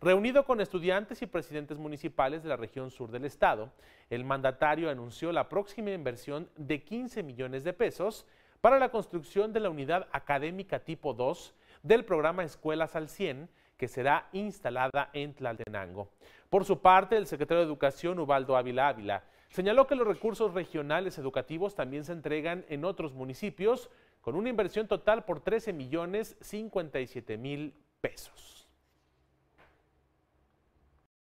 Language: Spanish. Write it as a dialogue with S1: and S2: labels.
S1: Reunido con estudiantes y presidentes municipales de la región sur del estado, el mandatario anunció la próxima inversión de 15 millones de pesos para la construcción de la unidad académica tipo 2 del programa Escuelas al 100, que será instalada en Tlaltenango. Por su parte, el secretario de Educación, Ubaldo Ávila Ávila, señaló que los recursos regionales educativos también se entregan en otros municipios, con una inversión total por 13 millones 57 mil pesos.